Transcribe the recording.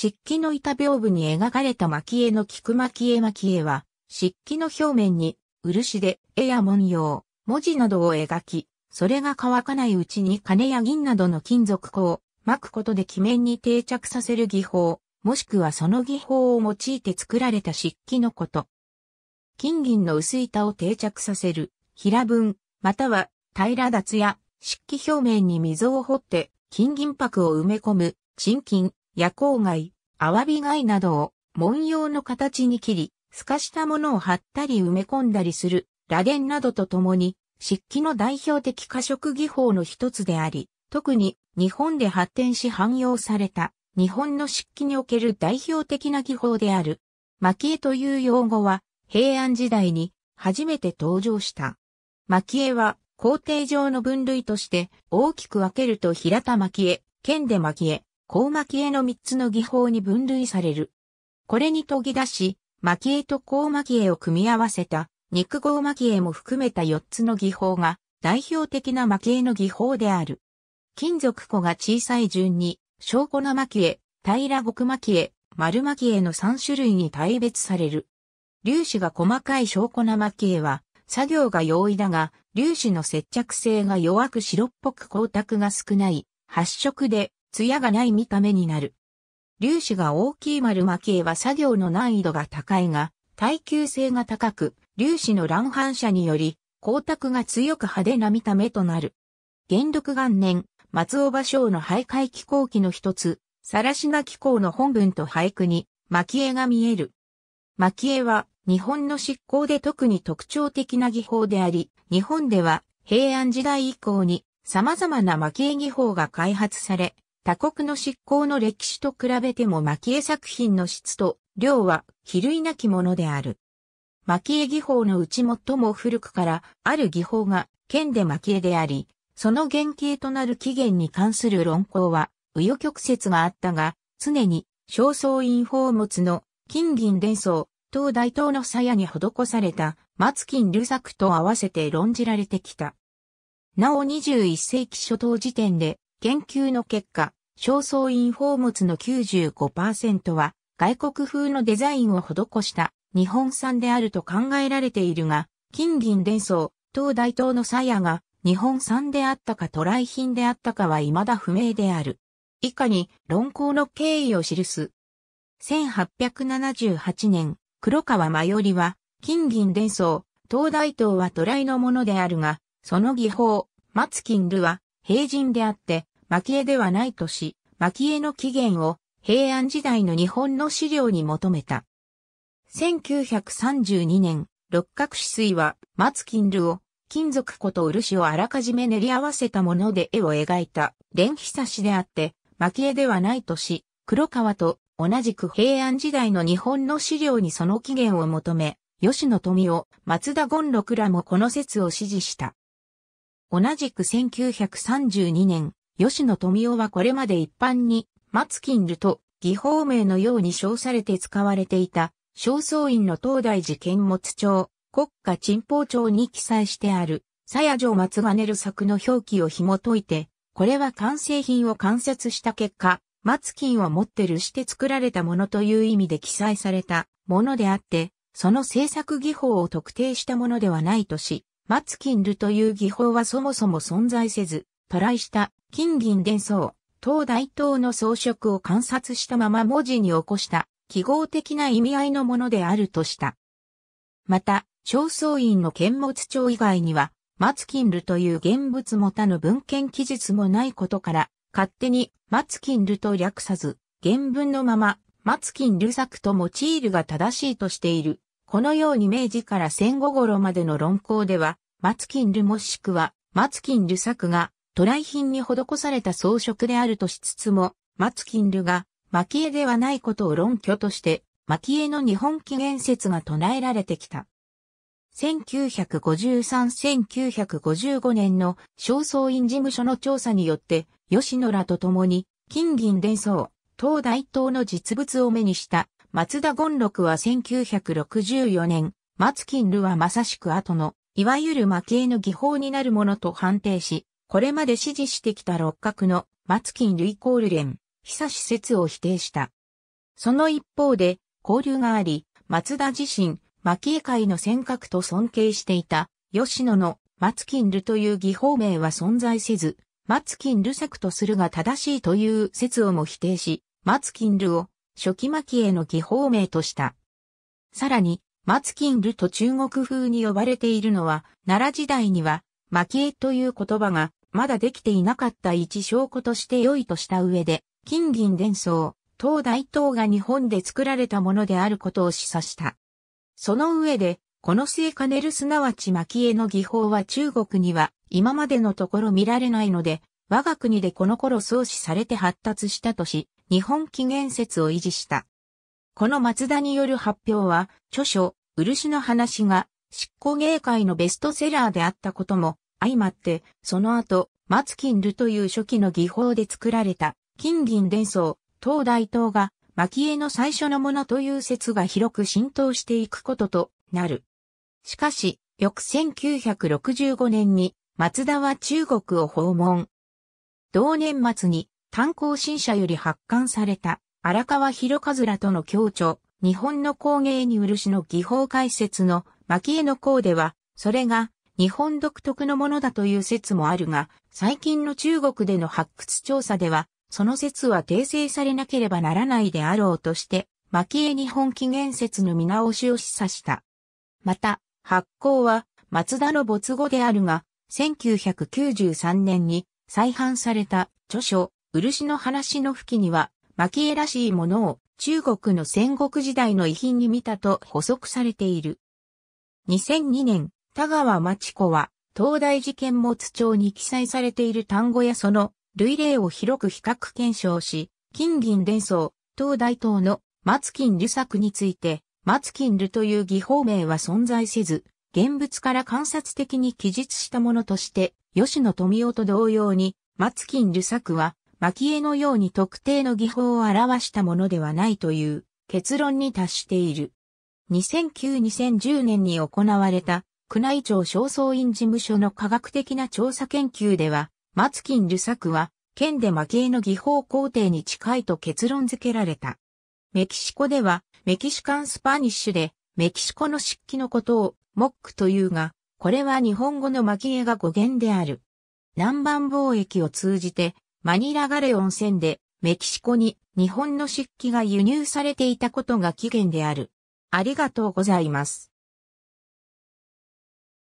漆器の板屏風に描かれた蒔絵の菊巻絵巻絵は、漆器の表面に、漆で絵や文様、文字などを描き、それが乾かないうちに金や銀などの金属粉を巻くことで木面に定着させる技法、もしくはその技法を用いて作られた漆器のこと。金銀の薄板を定着させる、平分、または平脱や漆器表面に溝を掘って金銀箔を埋め込む、沈金、夜光貝、アワビ貝などを文様の形に切り、透かしたものを貼ったり埋め込んだりする、螺鈿などとともに、漆器の代表的加色技法の一つであり、特に日本で発展し汎用された日本の漆器における代表的な技法である。蒔絵という用語は平安時代に初めて登場した。蒔絵は工程上の分類として大きく分けると平田蒔絵、剣で蒔絵、高蒔絵の3つの技法に分類される。これに研ぎ出し、蒔絵と高蒔絵を組み合わせた肉合蒔絵も含めた4つの技法が代表的な蒔絵の技法である。金属庫が小さい順に、小粉の蒔絵、平極蒔絵、丸蒔絵の3種類に大別される。粒子が細かい小粉蒔絵は、作業が容易だが、粒子の接着性が弱く白っぽく光沢が少ない、発色で艶がない見た目になる。粒子が大きい丸巻き絵は作業の難易度が高いが、耐久性が高く、粒子の乱反射により、光沢が強く派手な見た目となる。元禄元年、松尾芭蕉の徘徊気候記の一つ、しな気候の本文と俳句に、蒔絵が見える。蒔絵は、日本の執行で特に特徴的な技法であり、日本では、平安時代以降に、様々な蒔絵技法が開発され、他国の執行の歴史と比べても蒔絵作品の質と量は比類なきものである。蒔絵技法のうち最も古くからある技法が剣で蒔絵であり、その原型となる起源に関する論考は、紆余曲折があったが、常に、正倉院宝物の金銀伝送、東大東の鞘に施された松金流作と合わせて論じられてきた。なお21世紀初頭時点で、研究の結果、焦燥院宝物の95%は外国風のデザインを施した日本産であると考えられているが、金銀伝送、東大東の鞘が日本産であったか渡来品であったかは未だ不明である。以下に論考の経緯を記す。1878年、黒川真よりは、金銀伝送、東大東は渡来のものであるが、その技法、松金ルは、平人であって、蒔絵ではないとし、蒔絵の起源を平安時代の日本の資料に求めた。1932年、六角止水は松金流を金属こと漆をあらかじめ練り合わせたもので絵を描いた電気差しであって、蒔絵ではないとし、黒川と同じく平安時代の日本の資料にその起源を求め、吉野富を松田権六らもこの説を支持した。同じく1932年、吉野富夫はこれまで一般に、松ン流と技法名のように称されて使われていた、正倉院の東大寺剣物帳、国家陳法帳に記載してある、鞘城松がねる作の表記を紐解いて、これは完成品を観察した結果、松ンを持ってるして作られたものという意味で記載されたものであって、その制作技法を特定したものではないとし、松ンルという技法はそもそも存在せず、トライした金銀伝送、東大東の装飾を観察したまま文字に起こした記号的な意味合いのものであるとした。また、正倉院の剣物帳以外には、松金ルという現物も他の文献記述もないことから、勝手に松金ルと略さず、原文のまま、松金ル作と用いるが正しいとしている。このように明治から戦後頃までの論考では、松金ルもしくは松金ル作が渡来品に施された装飾であるとしつつも、マツキンルが、蒔絵ではないことを論拠として、蒔絵の日本起源説が唱えられてきた。1953-1955年の正倉院事務所の調査によって、吉野らと共に、金銀伝送、東大東の実物を目にした松田権六は1964年、松金ルはまさしく後の、いわゆる負絵の技法になるものと判定し、これまで支持してきた六角の松金類交流連、久し説を否定した。その一方で、交流があり、松田自身、蒔絵界の尖閣と尊敬していた、吉野の松金ルという技法名は存在せず、松金流作とするが正しいという説をも否定し、松金ルを初期蒔絵の技法名とした。さらに、松金ルと中国風に呼ばれているのは、奈良時代には、蒔絵という言葉がまだできていなかった一証拠として良いとした上で、金銀伝送、東大東が日本で作られたものであることを示唆した。その上で、この聖カネルすなわち蒔絵の技法は中国には今までのところ見られないので、我が国でこの頃創始されて発達したとし、日本起源説を維持した。この松田による発表は、著書、漆の話が、執行芸会のベストセラーであったことも、相まって、その後、松金ルという初期の技法で作られた、金銀伝送、東大東が、蒔絵の最初のものという説が広く浸透していくこととなる。しかし、翌1965年に、松田は中国を訪問。同年末に、炭鉱新社より発刊された、荒川博和らとの協調、日本の工芸に漆の技法解説の、蒔絵の項では、それが、日本独特のものだという説もあるが、最近の中国での発掘調査では、その説は訂正されなければならないであろうとして、蒔絵日本起源説の見直しを示唆した。また、発行は松田の没後であるが、1993年に再版された著書、漆の話の吹きには、蒔絵らしいものを中国の戦国時代の遺品に見たと補足されている。2002年、田川町子は、東大事件もつ町に記載されている単語やその類例を広く比較検証し、金銀伝送、東大等の松金流作について、松金流という技法名は存在せず、現物から観察的に記述したものとして、吉野富夫と同様に、松金流作は、蒔絵のように特定の技法を表したものではないという結論に達している。2009-2010年に行われた宮内庁正倉院事務所の科学的な調査研究では、松金流作は、県で蒔絵の技法工程に近いと結論付けられた。メキシコでは、メキシカンスパニッシュで、メキシコの漆器のことを、モックというが、これは日本語の蒔絵が語源である。南蛮貿易を通じて、マニラガレ温泉で、メキシコに日本の漆器が輸入されていたことが起源である。ありがとうございます。